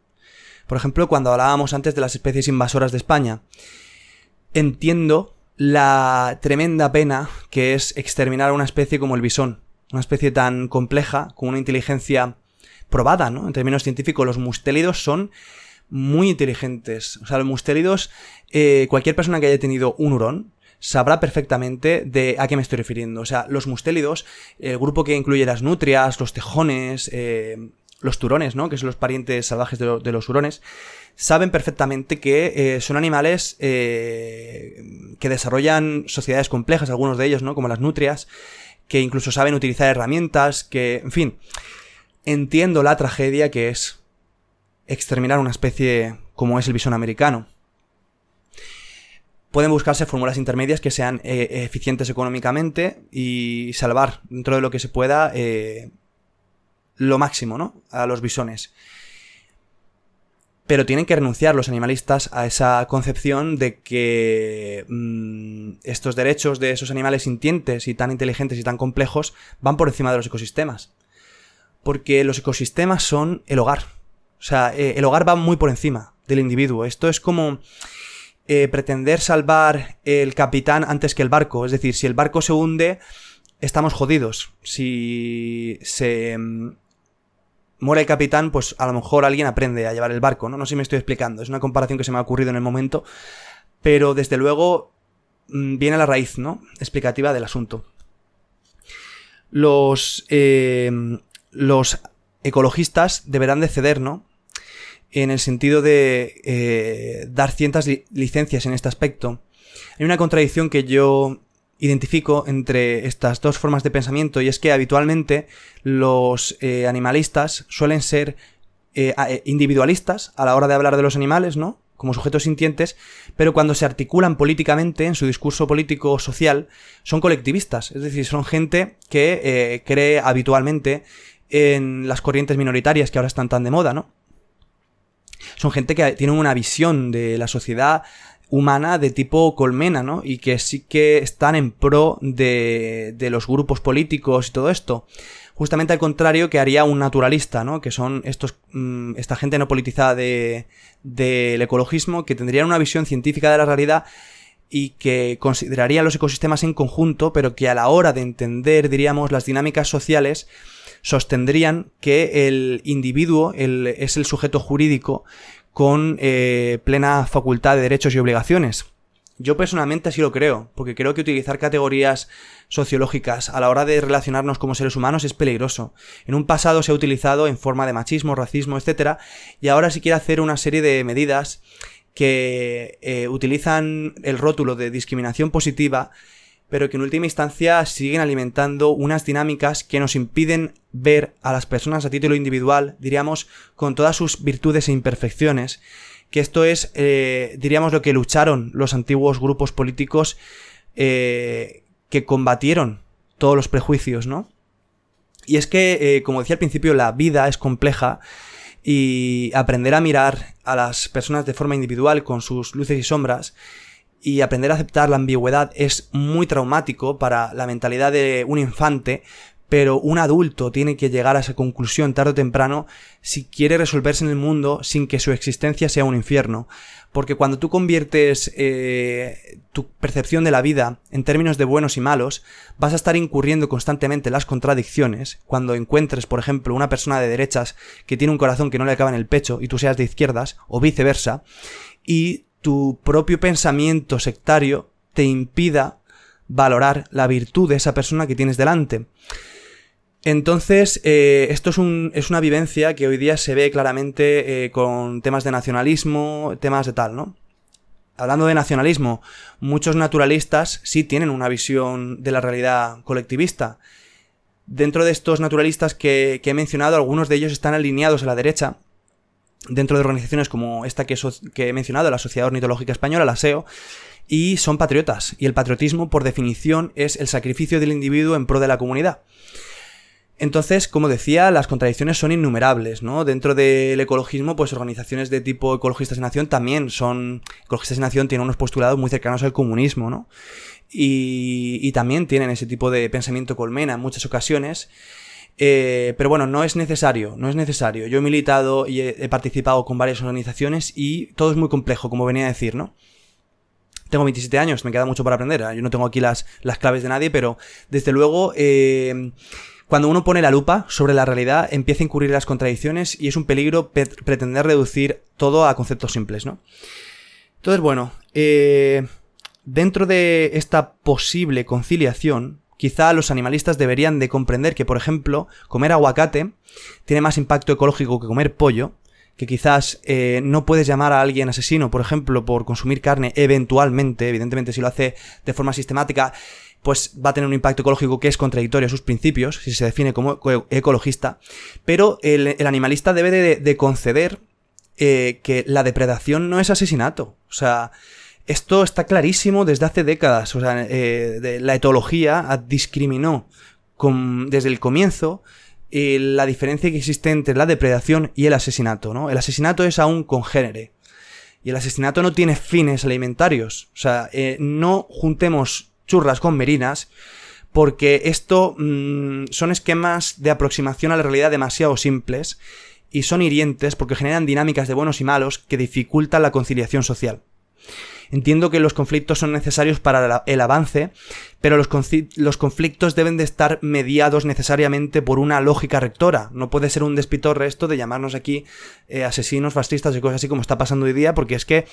Por ejemplo, cuando hablábamos antes de las especies invasoras de España, entiendo la tremenda pena que es exterminar a una especie como el bisón, una especie tan compleja, con una inteligencia probada, ¿no? En términos científicos, los mustélidos son muy inteligentes. O sea, los mustélidos, eh, cualquier persona que haya tenido un hurón sabrá perfectamente de a qué me estoy refiriendo. O sea, los mustélidos, el grupo que incluye las nutrias, los tejones, eh, los turones, ¿no? Que son los parientes salvajes de, los hurones, saben perfectamente que eh, son animales eh, que desarrollan sociedades complejas, algunos de ellos, ¿no? Como las nutrias, que incluso saben utilizar herramientas, que, en fin, entiendo la tragedia que es exterminar una especie como es el bisón americano. Pueden buscarse fórmulas intermedias que sean eh, eficientes económicamente y salvar dentro de lo que se pueda eh, lo máximo, ¿no? A los bisones. Pero tienen que renunciar los animalistas a esa concepción de que mm, estos derechos de esos animales sintientes y tan inteligentes y tan complejos van por encima de los ecosistemas. Porque los ecosistemas son el hogar. O sea, eh, el hogar va muy por encima del individuo. Esto es como eh, pretender salvar el capitán antes que el barco. Es decir, si el barco se hunde, estamos jodidos. Si se mm, muere el capitán, pues a lo mejor alguien aprende a llevar el barco, ¿no? No sé si me estoy explicando, es una comparación que se me ha ocurrido en el momento, pero desde luego mm, viene a la raíz, ¿no? Explicativa del asunto. Los, eh, los ecologistas deberán de ceder, ¿no? En el sentido de eh, dar ciertas licencias en este aspecto. Hay una contradicción que yo identifico entre estas dos formas de pensamiento y es que habitualmente los eh, animalistas suelen ser eh, eh, individualistas a la hora de hablar de los animales, ¿no? como sujetos sintientes, pero cuando se articulan políticamente en su discurso político o social, son colectivistas, es decir, son gente que cree habitualmente en las corrientes minoritarias que ahora están tan de moda, ¿no? Son gente que tiene una visión de la sociedad humana de tipo colmena, ¿no? Y que sí que están en pro de, de los grupos políticos y todo esto. Justamente al contrario que haría un naturalista, ¿no? Que son estos, mm, esta gente no politizada del de, ecologismo que tendrían una visión científica de la realidad y que consideraría los ecosistemas en conjunto, pero que a la hora de entender, diríamos, las dinámicas sociales, sostendrían que el individuo es el sujeto jurídico con eh, plena facultad de derechos y obligaciones. Yo personalmente así lo creo, porque creo que utilizar categorías sociológicas a la hora de relacionarnos como seres humanos es peligroso. En un pasado se ha utilizado en forma de machismo, racismo, etc. Y ahora se quiere hacer una serie de medidas que eh, utilizan el rótulo de discriminación positiva pero que en última instancia siguen alimentando unas dinámicas que nos impiden ver a las personas a título individual, diríamos, con todas sus virtudes e imperfecciones, que esto es, eh, diríamos, lo que lucharon los antiguos grupos políticos eh, que combatieron todos los prejuicios, ¿no? Y es que, eh, como decía al principio, la vida es compleja y aprender a mirar a las personas de forma individual con sus luces y sombras y aprender a aceptar la ambigüedad es muy traumático para la mentalidad de un infante, pero un adulto tiene que llegar a esa conclusión tarde o temprano si quiere resolverse en el mundo sin que su existencia sea un infierno. Porque cuando tú conviertes eh, tu percepción de la vida en términos de buenos y malos, vas a estar incurriendo constantemente las contradicciones. Cuando encuentres, por ejemplo, una persona de derechas que tiene un corazón que no le acaba en el pecho y tú seas de izquierdas, o viceversa, y tu propio pensamiento sectario te impida valorar la virtud de esa persona que tienes delante. Entonces, eh, esto es, es, una vivencia que hoy día se ve claramente eh, con temas de nacionalismo, temas de tal, ¿no? Hablando de nacionalismo, muchos naturalistas sí tienen una visión de la realidad colectivista. Dentro de estos naturalistas que he mencionado, algunos de ellos están alineados a la derecha, dentro de organizaciones como esta que, he mencionado, la Sociedad Ornitológica Española, la SEO, y son patriotas. Y el patriotismo, por definición, es el sacrificio del individuo en pro de la comunidad. Entonces, como decía, las contradicciones son innumerables, ¿no? Dentro del ecologismo, pues organizaciones de tipo Ecologistas en Nación también son. Ecologistas en Nación tienen unos postulados muy cercanos al comunismo, ¿no? Y, y también tienen ese tipo de pensamiento colmena en muchas ocasiones. Eh, pero bueno, no es necesario, no es necesario. Yo he militado y he, participado con varias organizaciones y todo es muy complejo, como venía a decir, ¿no? Tengo 27 años, me queda mucho para aprender. ¿eh? Yo no tengo aquí las, las, claves de nadie, pero desde luego, eh, cuando uno pone la lupa sobre la realidad, empieza a incurrir las contradicciones y es un peligro pretender reducir todo a conceptos simples, ¿no? Entonces, bueno, dentro de esta posible conciliación, Quizá los animalistas deberían de comprender que, por ejemplo, comer aguacate tiene más impacto ecológico que comer pollo, que quizás eh, no puedes llamar a alguien asesino, por ejemplo, por consumir carne eventualmente, evidentemente si lo hace de forma sistemática, pues va a tener un impacto ecológico que es contradictorio a sus principios, si se define como ecologista, pero el, animalista debe de, conceder eh, que la depredación no es asesinato. O sea, esto está clarísimo desde hace décadas. O sea, eh, la etología discriminó desde el comienzo eh, la diferencia que existe entre la depredación y el asesinato. El asesinato es aún congénere. Y el asesinato no tiene fines alimentarios. O sea, eh, no juntemos churras con merinas porque esto mm, son esquemas de aproximación a la realidad demasiado simples y son hirientes porque generan dinámicas de buenos y malos que dificultan la conciliación social. Entiendo que los conflictos son necesarios para el avance, pero los, conflictos deben de estar mediados necesariamente por una lógica rectora. No puede ser un despitorre esto de llamarnos aquí eh, asesinos, fascistas y cosas así como está pasando hoy día, porque es que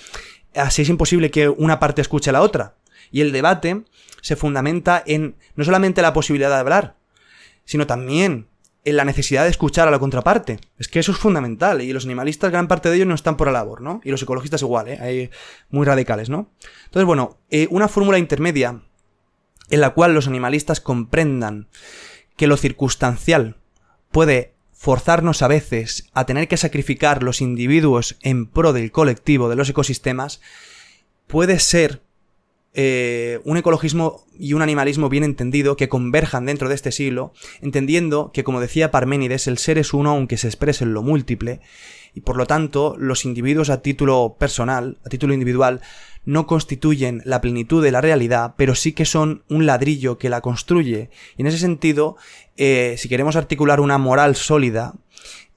así es imposible que una parte escuche a la otra. Y el debate se fundamenta en no solamente la posibilidad de hablar, sino también en la necesidad de escuchar a la contraparte. Es que eso es fundamental y los animalistas, gran parte de ellos, no están por la labor, ¿no? Y los ecologistas igual, ¿eh? Hay muy radicales, ¿no? Entonces, bueno, eh, una fórmula intermedia en la cual los animalistas comprendan que lo circunstancial puede forzarnos a veces a tener que sacrificar los individuos en pro del colectivo, de los ecosistemas, puede ser eh, un ecologismo y un animalismo bien entendido que converjan dentro de este siglo, entendiendo que, como decía Parménides, el ser es uno aunque se exprese en lo múltiple, y por lo tanto los individuos a título personal, a título individual, no constituyen la plenitud de la realidad, pero sí que son un ladrillo que la construye. Y en ese sentido, eh, si queremos articular una moral sólida,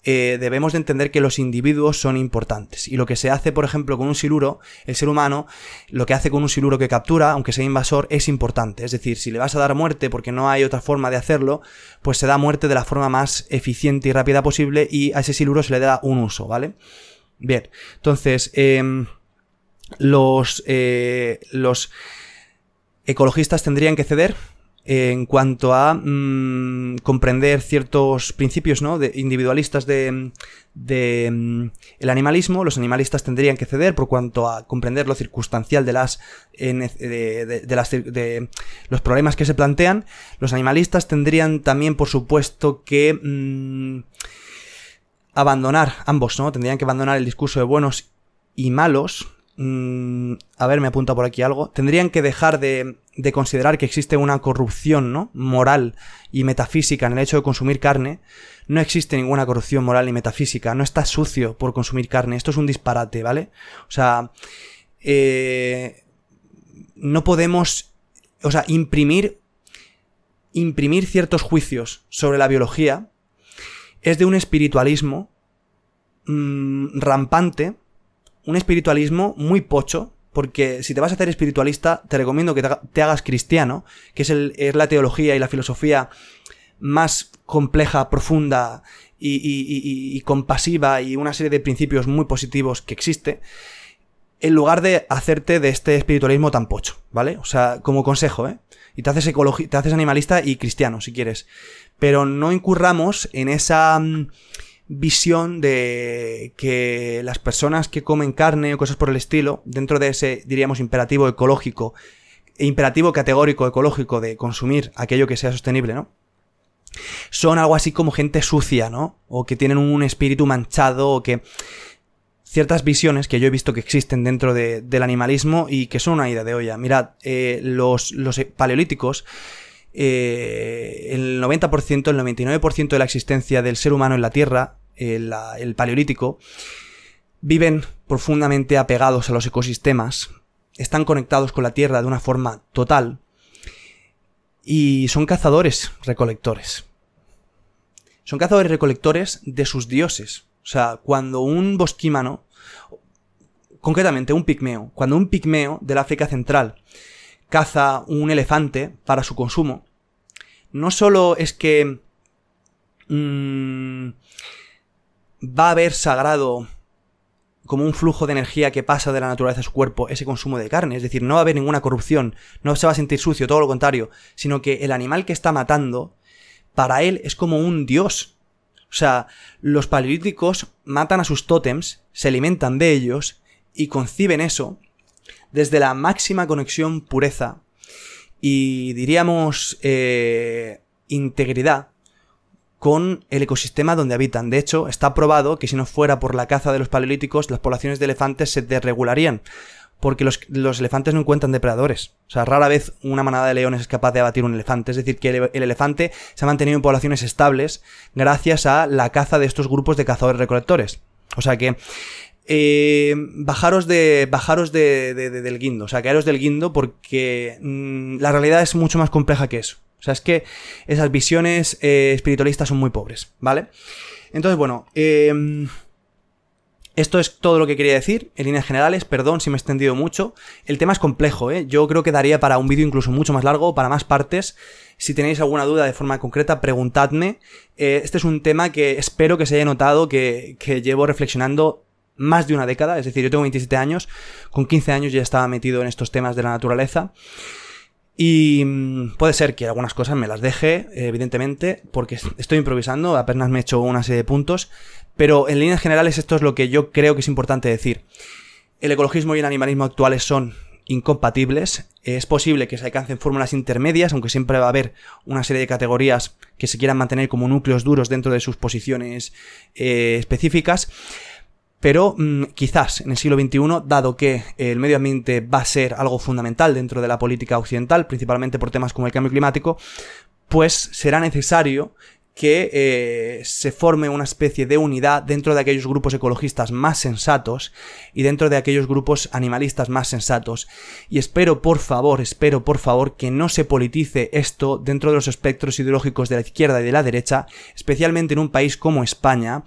eh, debemos de entender que los individuos son importantes. Y lo que se hace, por ejemplo, con un siluro, el ser humano, lo que hace con un siluro que captura, aunque sea invasor, es importante. Es decir, si le vas a dar muerte porque no hay otra forma de hacerlo, pues se da muerte de la forma más eficiente y rápida posible y a ese siluro se le da un uso, ¿vale? Bien, entonces, em, los, eh, los ecologistas tendrían que ceder en cuanto a mm, comprender ciertos principios ¿no? de individualistas de, de mm, el animalismo, los animalistas tendrían que ceder por cuanto a comprender lo circunstancial de las, eh, de, de, los problemas que se plantean. Los animalistas tendrían también, por supuesto, que mm, abandonar ambos, ¿no? Tendrían que abandonar el discurso de buenos y malos Mm, a ver, me apunta por aquí algo. Tendrían que dejar de, considerar que existe una corrupción, ¿no? Moral y metafísica en el hecho de consumir carne. No existe ninguna corrupción moral ni metafísica. No está sucio por consumir carne. Esto es un disparate, ¿vale? O sea, eh, no podemos, o sea, imprimir, imprimir ciertos juicios sobre la biología es de un espiritualismo mm, rampante un espiritualismo muy pocho, porque si te vas a hacer espiritualista, te recomiendo que te hagas cristiano, que es, la teología y la filosofía más compleja, profunda y, compasiva y una serie de principios muy positivos que existe, en lugar de hacerte de este espiritualismo tan pocho, ¿vale? O sea, como consejo, ¿eh? Y te haces, te haces animalista y cristiano, si quieres. Pero no incurramos en esa... Mm, visión de que las personas que comen carne o cosas por el estilo, dentro de ese, diríamos, imperativo ecológico, imperativo categórico ecológico de consumir aquello que sea sostenible, ¿no? Son algo así como gente sucia, ¿no? O que tienen un espíritu manchado o que ciertas visiones que yo he visto que existen dentro del animalismo y que son una idea de olla. Mirad, eh, los, los paleolíticos eh, el 90%, el 99% de la existencia del ser humano en la Tierra, el, eh, el Paleolítico, viven profundamente apegados a los ecosistemas, están conectados con la Tierra de una forma total y son cazadores recolectores. Son cazadores recolectores de sus dioses. O sea, cuando un bosquímano, concretamente un pigmeo, cuando un pigmeo del África Central caza un elefante para su consumo, no solo es que mm, va a haber sagrado como un flujo de energía que pasa de la naturaleza a su cuerpo ese consumo de carne. Es decir, no va a haber ninguna corrupción, no se va a sentir sucio, todo lo contrario, sino que el animal que está matando, para él es como un dios. O sea, los paleolíticos matan a sus tótems, se alimentan de ellos y conciben eso desde la máxima conexión pureza y diríamos eh, integridad con el ecosistema donde habitan. De hecho, está probado que si no fuera por la caza de los paleolíticos, las poblaciones de elefantes se desregularían, porque los, elefantes no encuentran depredadores. O sea, rara vez una manada de leones es capaz de abatir un elefante. Es decir, que el, el elefante se ha mantenido en poblaciones estables gracias a la caza de estos grupos de cazadores recolectores. O sea que eh, bajaros, de, bajaros de, del guindo, o sea, quedaros del guindo porque mm, la realidad es mucho más compleja que eso. O sea, es que esas visiones eh, espiritualistas son muy pobres, ¿vale? Entonces, bueno, eh, esto es todo lo que quería decir, en líneas generales, perdón si me he extendido mucho. El tema es complejo, ¿eh? yo creo que daría para un vídeo incluso mucho más largo, para más partes. Si tenéis alguna duda de forma concreta, preguntadme. este es un tema que espero que se haya notado, que, que llevo reflexionando más de una década, es decir, yo tengo 27 años, con 15 años ya estaba metido en estos temas de la naturaleza. Y mm, puede ser que algunas cosas me las deje, evidentemente, porque estoy improvisando, apenas me he hecho una serie de puntos, pero en líneas generales esto es lo que yo creo que es importante decir. El ecologismo y el animalismo actuales son incompatibles, es posible que se alcancen fórmulas intermedias, aunque siempre va a haber una serie de categorías que se quieran mantener como núcleos duros dentro de sus posiciones eh, específicas, pero mm, quizás en el siglo XXI, dado que el medio ambiente va a ser algo fundamental dentro de la política occidental, principalmente por temas como el cambio climático, pues será necesario que eh, se forme una especie de unidad dentro de aquellos grupos ecologistas más sensatos y dentro de aquellos grupos animalistas más sensatos. Y espero, por favor, espero, por favor, que no se politice esto dentro de los espectros ideológicos de la izquierda y de la derecha, especialmente en un país como España,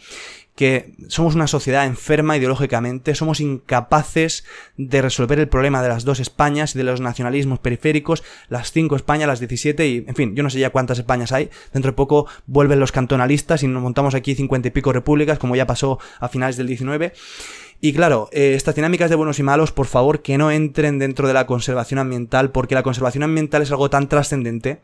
que somos una sociedad enferma ideológicamente, somos incapaces de resolver el problema de las dos Españas y de los nacionalismos periféricos, las cinco Españas, las 17 y, en fin, yo no sé ya cuántas Españas hay. Dentro de poco vuelven los cantonalistas y nos montamos aquí cincuenta y pico repúblicas, como ya pasó a finales del 19. Y claro, eh, estas dinámicas de buenos y malos, por favor, que no entren dentro de la conservación ambiental, porque la conservación ambiental es algo tan trascendente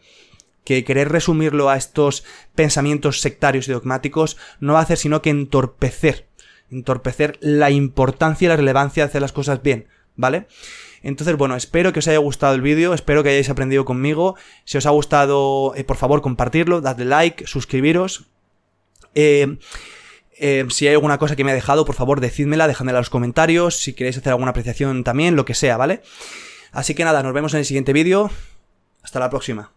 que querer resumirlo a estos pensamientos sectarios y dogmáticos no va a hacer sino que entorpecer, entorpecer la importancia y la relevancia de hacer las cosas bien, ¿vale? Entonces, bueno, espero que os haya gustado el vídeo, espero que hayáis aprendido conmigo. Si os ha gustado, eh, por favor, compartirlo, dadle like, suscribiros. Eh, eh, si hay alguna cosa que me ha dejado, por favor, decídmela, dejadmela en los comentarios. Si queréis hacer alguna apreciación también, lo que sea, ¿vale? Así que nada, nos vemos en el siguiente vídeo. Hasta la próxima.